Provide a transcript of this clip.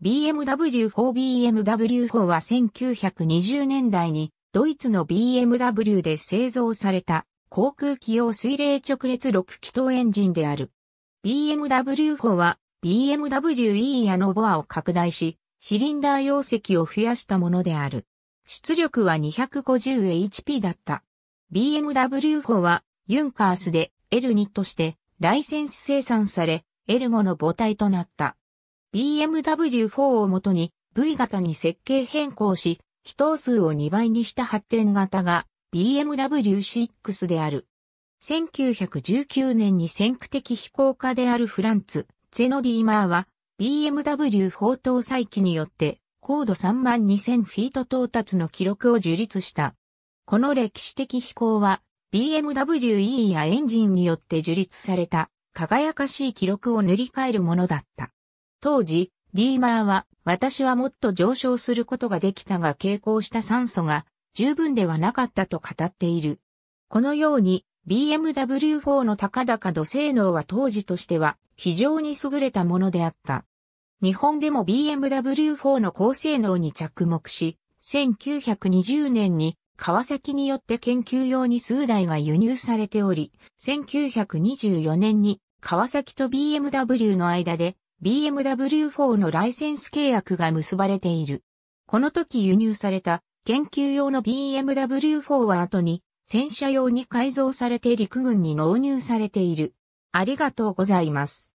BMW4BMW4 は1920年代にドイツの BMW で製造された航空機用水冷直列6気筒エンジンである。BMW4 は BMWe やノボアを拡大し、シリンダー容積を増やしたものである。出力は 250HP だった。BMW4 はユンカースで L2 としてライセンス生産され、L5 の母体となった。BMW4 をもとに V 型に設計変更し、気筒数を2倍にした発展型が BMW6 である。1919年に先駆的飛行家であるフランツ、ゼノディーマーは BMW4 搭載機によって高度3万2000フィート到達の記録を樹立した。この歴史的飛行は BMWE やエンジンによって樹立された輝かしい記録を塗り替えるものだった。当時、ディーマーは、私はもっと上昇することができたが傾向した酸素が十分ではなかったと語っている。このように、BMW4 の高々度性能は当時としては非常に優れたものであった。日本でも BMW4 の高性能に着目し、1920年に川崎によって研究用に数台が輸入されており、1924年に川崎と BMW の間で BMW4 のライセンス契約が結ばれている。この時輸入された研究用の BMW4 は後に戦車用に改造されて陸軍に納入されている。ありがとうございます。